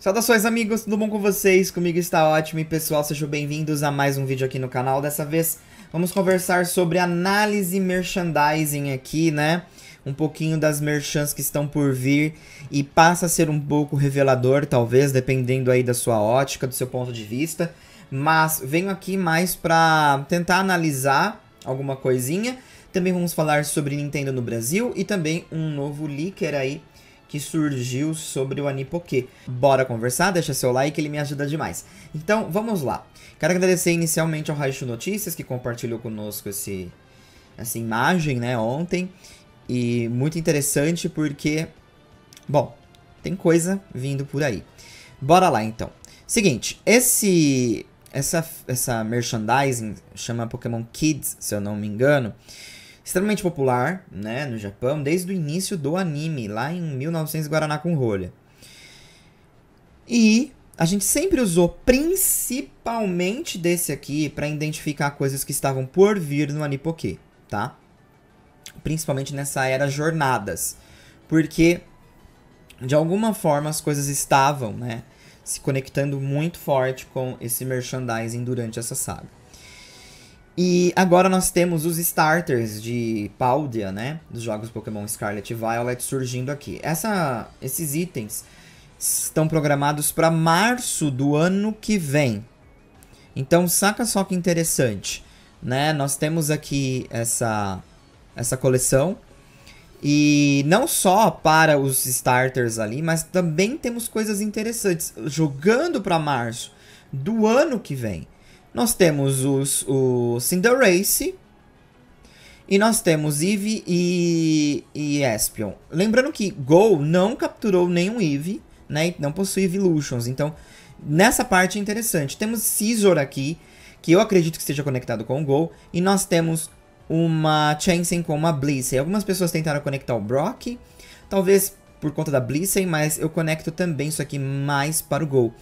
Saudações amigos, tudo bom com vocês? Comigo está ótimo e pessoal, sejam bem-vindos a mais um vídeo aqui no canal. Dessa vez vamos conversar sobre análise merchandising aqui, né? Um pouquinho das merchants que estão por vir e passa a ser um pouco revelador, talvez, dependendo aí da sua ótica, do seu ponto de vista. Mas venho aqui mais para tentar analisar alguma coisinha. Também vamos falar sobre Nintendo no Brasil e também um novo leaker aí que surgiu sobre o Anipoque. Bora conversar, deixa seu like, ele me ajuda demais. Então, vamos lá. Quero agradecer inicialmente ao Raichu Notícias, que compartilhou conosco esse, essa imagem, né, ontem. E muito interessante porque, bom, tem coisa vindo por aí. Bora lá, então. Seguinte, esse... Essa, essa merchandising chama Pokémon Kids, se eu não me engano extremamente popular né, no Japão desde o início do anime, lá em 1900 Guaraná com rolha. E a gente sempre usou principalmente desse aqui para identificar coisas que estavam por vir no Anipoque, tá? Principalmente nessa era jornadas, porque de alguma forma as coisas estavam, né, se conectando muito forte com esse merchandising durante essa saga. E agora nós temos os starters de Paldia, né? Dos jogos Pokémon Scarlet e Violet surgindo aqui. Essa, esses itens estão programados para março do ano que vem. Então saca só que interessante, né? Nós temos aqui essa essa coleção e não só para os starters ali, mas também temos coisas interessantes jogando para março do ano que vem. Nós temos os, o Cinderace. E nós temos Eve e, e Espion. Lembrando que Gol não capturou nenhum Eve, né? Não possui Evolutions. Então, nessa parte é interessante. Temos Scizor aqui, que eu acredito que esteja conectado com o Gol. E nós temos uma Chansen com uma Blissey. Algumas pessoas tentaram conectar o Brock, talvez por conta da Blissey, mas eu conecto também isso aqui mais para o Gol.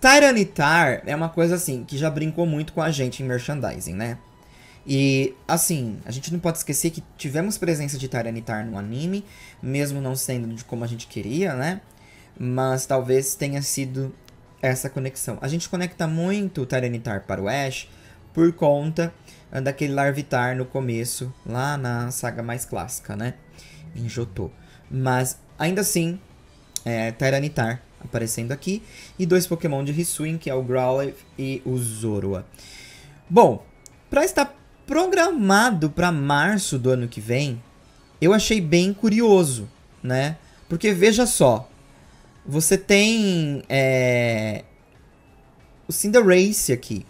Tyranitar é uma coisa assim que já brincou muito com a gente em merchandising, né? E assim, a gente não pode esquecer que tivemos presença de Tyranitar no anime, mesmo não sendo de como a gente queria, né? Mas talvez tenha sido essa conexão. A gente conecta muito o Tyranitar para o Ash por conta ah, daquele Larvitar no começo, lá na saga mais clássica, né? Em Jotô. Mas ainda assim, é, Tyranitar aparecendo aqui, e dois Pokémon de Hisuin, que é o Growlithe e o Zorua. Bom, para estar programado para março do ano que vem, eu achei bem curioso, né? Porque veja só, você tem é, o Cinderace aqui,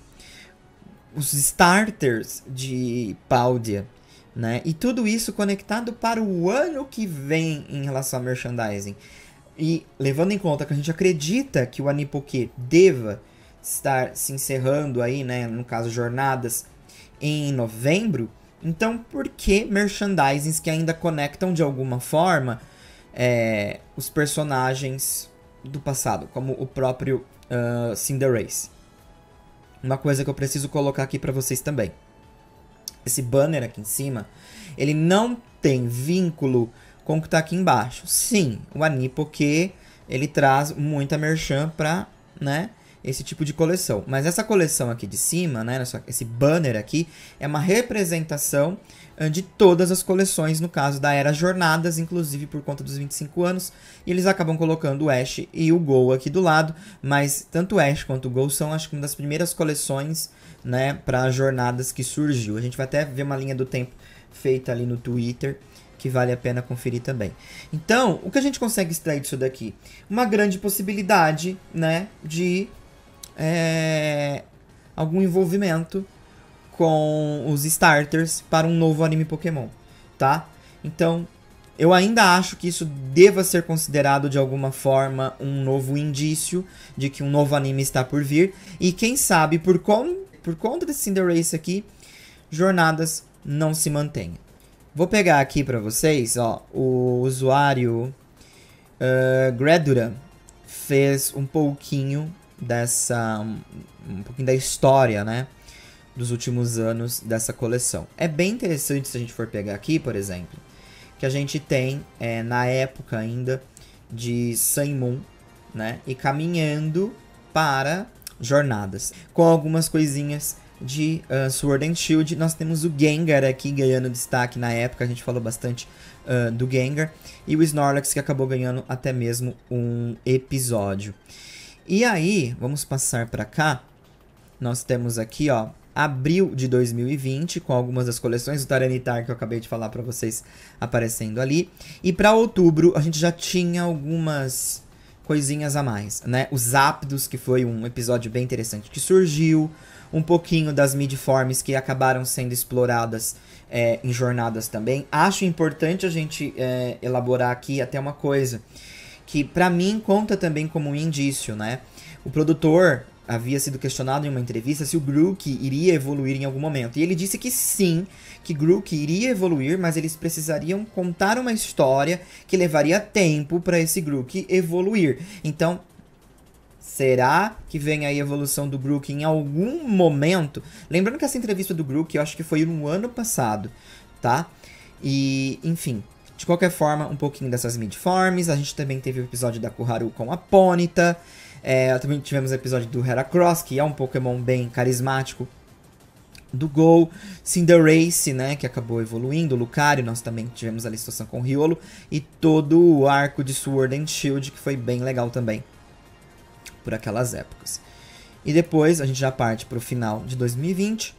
os starters de Paldia, né? E tudo isso conectado para o ano que vem em relação a merchandising. E levando em conta que a gente acredita que o Anipoque deva estar se encerrando aí, né, no caso jornadas em novembro, então por que merchandisings que ainda conectam de alguma forma é, os personagens do passado, como o próprio uh, Cinderace? Uma coisa que eu preciso colocar aqui para vocês também. Esse banner aqui em cima, ele não tem vínculo com o que está aqui embaixo. Sim, o Ani, porque ele traz muita merchan para, né, esse tipo de coleção. Mas essa coleção aqui de cima, né, esse banner aqui, é uma representação ah, de todas as coleções, no caso da Era Jornadas, inclusive por conta dos 25 anos, e eles acabam colocando o Ash e o Gol aqui do lado, mas tanto o Ash quanto o Gol são, acho que, uma das primeiras coleções, né, para Jornadas que surgiu. A gente vai até ver uma linha do tempo feita ali no Twitter, que vale a pena conferir também. Então, o que a gente consegue extrair disso daqui? Uma grande possibilidade, né, de é, algum envolvimento com os starters para um novo anime Pokémon, tá? Então, eu ainda acho que isso deva ser considerado de alguma forma um novo indício de que um novo anime está por vir. E quem sabe, por, com por conta desse Cinder Race aqui, Jornadas não se mantenham. Vou pegar aqui para vocês, ó, o usuário uh, ah, Gredura fez um pouquinho dessa, um pouquinho da história, né, dos últimos anos dessa coleção. É bem interessante se a gente for pegar aqui, por exemplo, que a gente tem, é, na época ainda, de Sun Moon, né, e caminhando para jornadas, com algumas coisinhas de uh, Sword and Shield. Nós temos o Gengar aqui ganhando destaque na época, a gente falou bastante uh, do Gengar. E o Snorlax que acabou ganhando até mesmo um episódio. E aí, vamos passar para cá. Nós temos aqui, ó, abril de 2020, com algumas das coleções do Taranitar que eu acabei de falar para vocês aparecendo ali. E para outubro, a gente já tinha algumas coisinhas a mais, né? Os Zapdos, que foi um episódio bem interessante que surgiu um pouquinho das midforms que acabaram sendo exploradas é, em jornadas também. Acho importante a gente é, elaborar aqui até uma coisa que para mim conta também como um indício, né? O produtor havia sido questionado em uma entrevista se o Grook iria evoluir em algum momento. E ele disse que sim, que Grook iria evoluir, mas eles precisariam contar uma história que levaria tempo para esse Grook evoluir. Então, Será que vem aí a evolução do Brook em algum momento? Lembrando que essa entrevista do Brook, eu acho que foi no ano passado, tá? E, enfim, de qualquer forma, um pouquinho dessas midforms. A gente também teve o episódio da Kuharu com a Ponyta. É, também tivemos o episódio do Heracross, que é um Pokémon bem carismático. Do Gol, Cinderace, né, que acabou evoluindo, Lucario, nós também tivemos a situação com o Riolo, e todo o arco de Sword and Shield, que foi bem legal também por aquelas épocas. E depois a gente já parte para o final de 2020,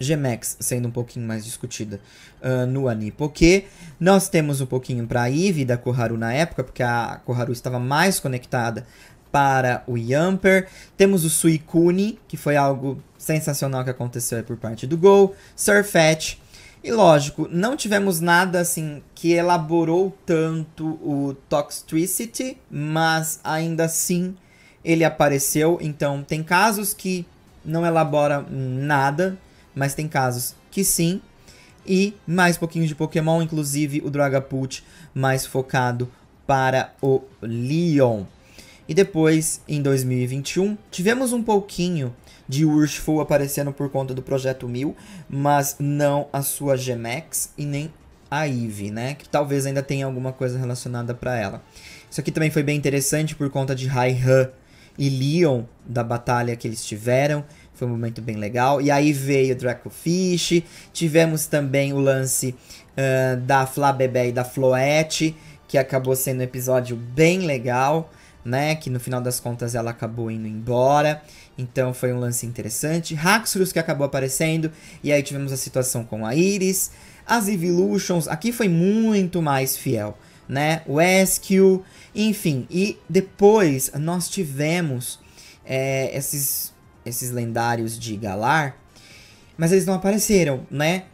Gemex sendo um pouquinho mais discutida uh, no porque Nós temos um pouquinho para a Eve da Koharu na época, porque a Koharu estava mais conectada para o Yamper. Temos o Suicune, que foi algo sensacional que aconteceu por parte do Gol. Surfetch. E lógico, não tivemos nada assim que elaborou tanto o Toxtricity, mas ainda assim ele apareceu, então tem casos que não elabora nada, mas tem casos que sim. E mais pouquinhos de Pokémon, inclusive o Dragapult mais focado para o Leon. E depois, em 2021, tivemos um pouquinho de Urshful aparecendo por conta do Projeto 1000, mas não a sua Gemex e nem a Eve, né? Que talvez ainda tenha alguma coisa relacionada para ela. Isso aqui também foi bem interessante por conta de hi e Leon da batalha que eles tiveram. Foi um momento bem legal. E aí veio Draco Fish. Tivemos também o lance uh, da Fla Bebé e da Floette, que acabou sendo um episódio bem legal, né? Que no final das contas ela acabou indo embora. Então foi um lance interessante. Haxorus que acabou aparecendo. E aí tivemos a situação com a Iris. As Evolutions, aqui foi muito mais fiel né? O Esquil, enfim. E depois nós tivemos é, esses, esses lendários de Galar, mas eles não apareceram, né?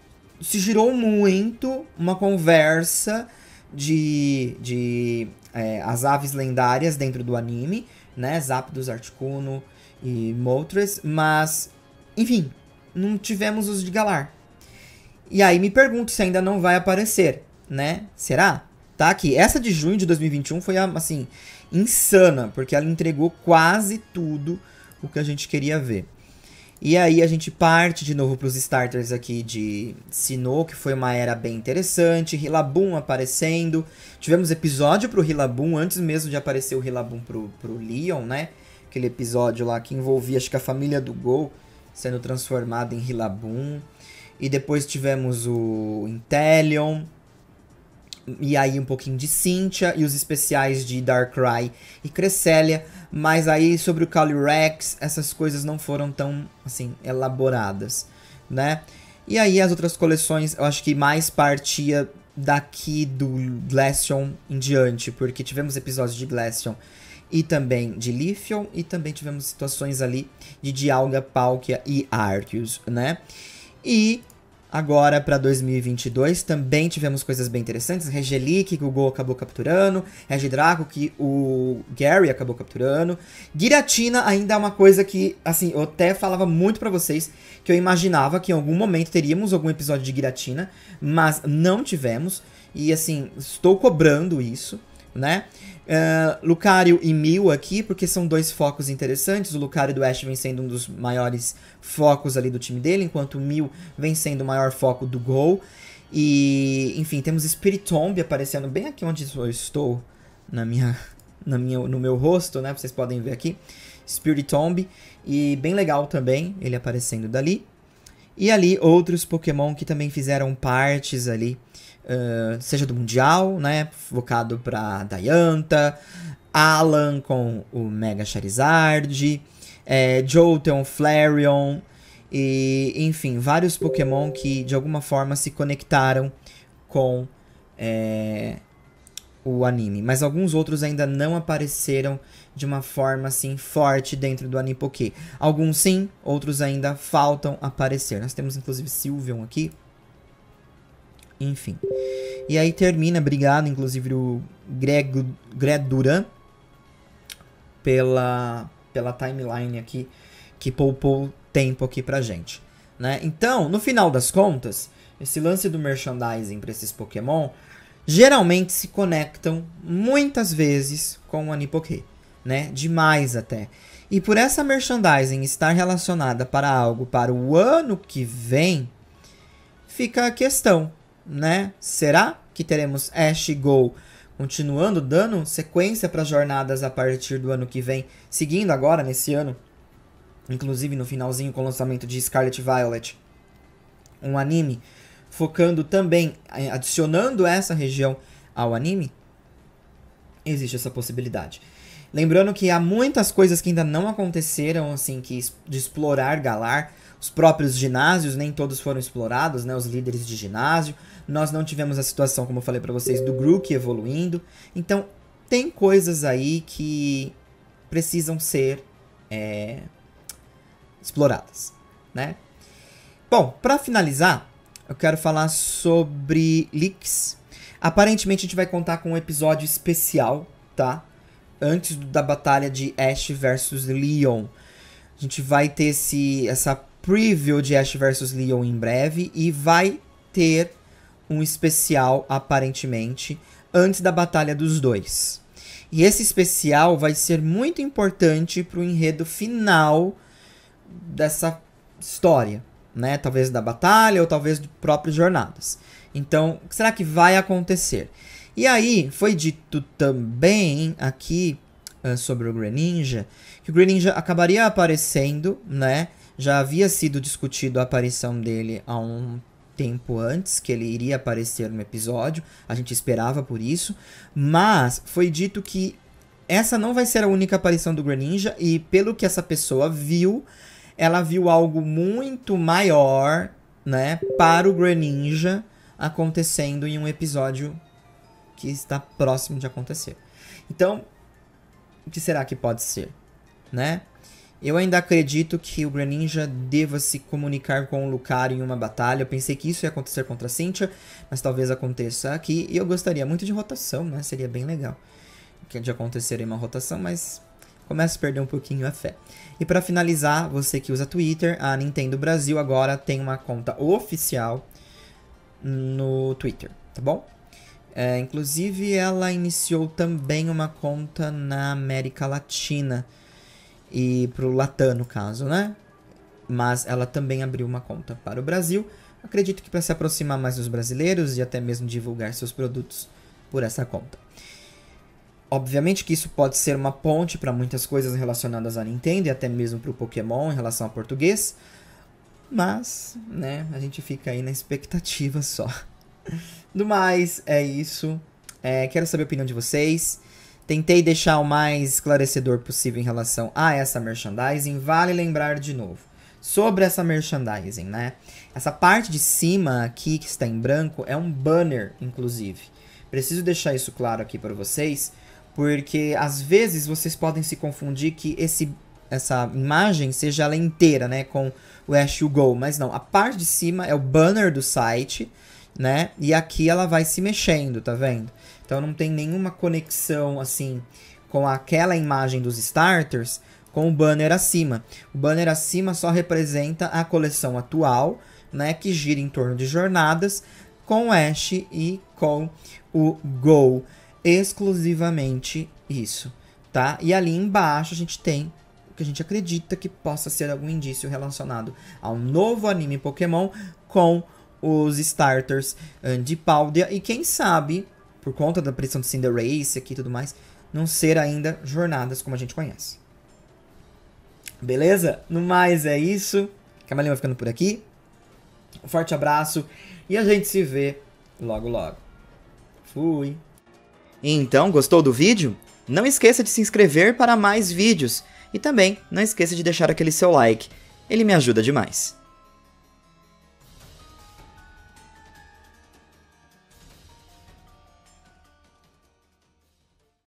Se girou muito uma conversa de, de é, as aves lendárias dentro do anime, né? Zapdos, Articuno e Moltres, mas, enfim, não tivemos os de Galar. E aí me pergunto se ainda não vai aparecer, né? Será? tá? aqui essa de junho de 2021 foi, assim, insana, porque ela entregou quase tudo o que a gente queria ver. E aí a gente parte de novo para os starters aqui de Sinnoh, que foi uma era bem interessante, Rillaboom aparecendo. Tivemos episódio pro Rillaboom antes mesmo de aparecer o Rillaboom pro, pro Leon, né? Aquele episódio lá que envolvia acho que a família do Gol sendo transformada em Rillaboom. E depois tivemos o intellion e aí um pouquinho de Cynthia e os especiais de Darkrai e Cresselia, mas aí sobre o Calyrex, essas coisas não foram tão, assim, elaboradas, né? E aí as outras coleções, eu acho que mais partia daqui do Glaceon em diante, porque tivemos episódios de Glaceon e também de Lithion, e também tivemos situações ali de Dialga, Palkia e Arceus, né? E Agora, para 2022, também tivemos coisas bem interessantes. Regeli, que o Gol acabou capturando. Regi Draco, que o Gary acabou capturando. Giratina ainda é uma coisa que, assim, eu até falava muito para vocês que eu imaginava que em algum momento teríamos algum episódio de Giratina, mas não tivemos. E, assim, estou cobrando isso né? Uh, Lucario e Mil aqui, porque são dois focos interessantes. O Lucario do Oeste vem sendo um dos maiores focos ali do time dele, enquanto o Mil vem sendo o maior foco do Gol. E, enfim, temos Spiritomb aparecendo bem aqui onde eu estou, na minha, na minha, no meu rosto, né? Vocês podem ver aqui. Spiritomb. E bem legal também ele aparecendo dali. E ali outros Pokémon que também fizeram partes ali, uh, seja do Mundial, né? Focado pra Dianta, Alan com o Mega Charizard, é, Jolteon, Flareon, e enfim, vários Pokémon que de alguma forma se conectaram com é, o anime, mas alguns outros ainda não apareceram de uma forma assim forte dentro do Anipoke. Alguns sim, outros ainda faltam aparecer. Nós temos inclusive Sylveon aqui. Enfim. E aí termina, obrigado inclusive o Greg, Greg Duran pela, pela timeline aqui que poupou tempo aqui pra gente. Né? Então, no final das contas, esse lance do merchandising para esses Pokémon geralmente se conectam muitas vezes com o anipoke, né? Demais até. E por essa merchandising estar relacionada para algo para o ano que vem, fica a questão, né? Será que teremos Ash Go continuando dando sequência para jornadas a partir do ano que vem, seguindo agora nesse ano, inclusive no finalzinho com o lançamento de Scarlet Violet, um anime focando também, eh, adicionando essa região ao anime, existe essa possibilidade. Lembrando que há muitas coisas que ainda não aconteceram, assim, que de explorar Galar. Os próprios ginásios, nem todos foram explorados, né? Os líderes de ginásio. Nós não tivemos a situação, como eu falei para vocês, do Grook evoluindo. Então, tem coisas aí que precisam ser é, exploradas, né? Bom, para finalizar, eu quero falar sobre leaks. Aparentemente a gente vai contar com um episódio especial, tá? Antes da batalha de Ash versus Leon. A gente vai ter esse, essa preview de Ash versus Leon em breve e vai ter um especial, aparentemente, antes da batalha dos dois. E esse especial vai ser muito importante para o enredo final dessa história, né? Talvez da batalha ou talvez de próprias jornadas. Então, o que será que vai acontecer? E aí, foi dito também aqui uh, sobre o Greninja, que o Greninja acabaria aparecendo, né? Já havia sido discutido a aparição dele há um tempo antes que ele iria aparecer no episódio. A gente esperava por isso, mas foi dito que essa não vai ser a única aparição do Greninja e pelo que essa pessoa viu, ela viu algo muito maior, né, para o Greninja acontecendo em um episódio que está próximo de acontecer. Então, o que será que pode ser, né? Eu ainda acredito que o Greninja deva se comunicar com o Lucario em uma batalha. Eu pensei que isso ia acontecer contra a Cynthia, mas talvez aconteça aqui. E eu gostaria muito de rotação, né? Seria bem legal de acontecer em uma rotação, mas começa a perder um pouquinho a fé. E para finalizar, você que usa Twitter, a Nintendo Brasil agora tem uma conta oficial no Twitter, tá bom? É, inclusive, ela iniciou também uma conta na América Latina e pro Latam, no caso, né? Mas ela também abriu uma conta para o Brasil. Acredito que para se aproximar mais dos brasileiros e até mesmo divulgar seus produtos por essa conta. Obviamente que isso pode ser uma ponte para muitas coisas relacionadas à Nintendo e até mesmo para o Pokémon em relação ao português, mas, né, a gente fica aí na expectativa só. Do mais, é isso. É, quero saber a opinião de vocês. Tentei deixar o mais esclarecedor possível em relação a essa merchandising. Vale lembrar de novo sobre essa merchandising, né? Essa parte de cima aqui que está em branco é um banner, inclusive. Preciso deixar isso claro aqui para vocês, porque às vezes vocês podem se confundir que esse, essa imagem seja ela inteira, né? Com o Ash o Go. Mas não, a parte de cima é o banner do site, né? E aqui ela vai se mexendo, tá vendo? Então não tem nenhuma conexão assim com aquela imagem dos starters com o banner acima. O banner acima só representa a coleção atual, né, que gira em torno de jornadas com o Ash e com o Go exclusivamente isso, tá? E ali embaixo a gente tem o que a gente acredita que possa ser algum indício relacionado a um novo anime Pokémon com os starters eh, de Paldia e quem sabe, por conta da pressão de Cinderace aqui e tudo mais, não ser ainda jornadas como a gente conhece. Beleza? No mais é isso. Camaleão vai ficando por aqui. Um forte abraço e a gente se vê logo logo. Fui! Então, gostou do vídeo? Não esqueça de se inscrever para mais vídeos e também não esqueça de deixar aquele seu like, ele me ajuda demais.